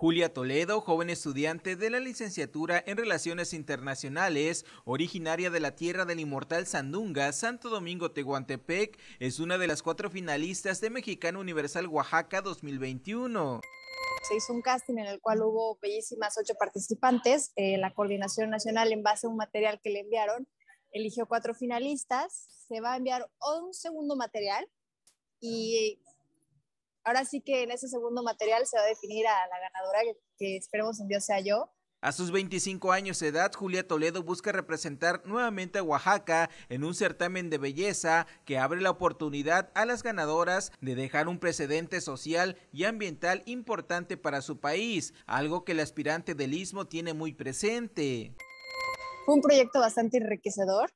Julia Toledo, joven estudiante de la licenciatura en Relaciones Internacionales, originaria de la tierra del inmortal Sandunga, Santo Domingo Tehuantepec, es una de las cuatro finalistas de Mexicano Universal Oaxaca 2021. Se hizo un casting en el cual hubo bellísimas ocho participantes. Eh, la Coordinación Nacional, en base a un material que le enviaron, eligió cuatro finalistas. Se va a enviar un segundo material y ahora sí que en ese segundo material se va a definir a la ganadora, que, esperemos en Dios sea yo. A sus 25 años de edad, Julia Toledo busca representar nuevamente a Oaxaca en un certamen de belleza que abre la oportunidad a las ganadoras de dejar un precedente social y ambiental importante para su país, algo que el aspirante del istmo tiene muy presente. Fue un proyecto bastante enriquecedor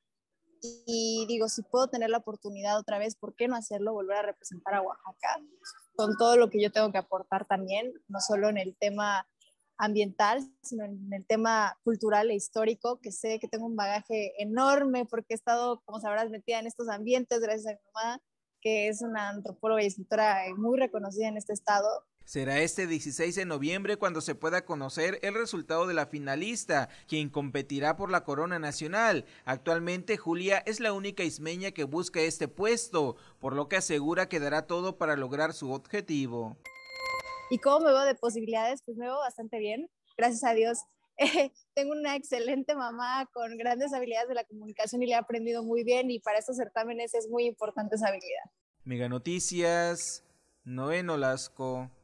y digo, si puedo tener la oportunidad otra vez, ¿por qué no hacerlo? Volver a representar a Oaxaca con todo lo que yo tengo que aportar también, no solo en el tema ambiental, sino en el tema cultural e histórico, que sé que tengo un bagaje enorme porque he estado, como sabrás, metida en estos ambientes gracias a mi mamá que es una antropóloga y escritora eh, muy reconocida en este estado. Será este 16 de noviembre cuando se pueda conocer el resultado de la finalista, quien competirá por la corona nacional. Actualmente Julia es la única ismeña que busca este puesto, por lo que asegura que dará todo para lograr su objetivo. ¿Y cómo me veo de posibilidades? Pues me veo bastante bien. Gracias a Dios tengo una excelente mamá con grandes habilidades de la comunicación y le he aprendido muy bien y para estos certámenes es muy importante esa habilidad. Mega Noticias, Noveno Lasco.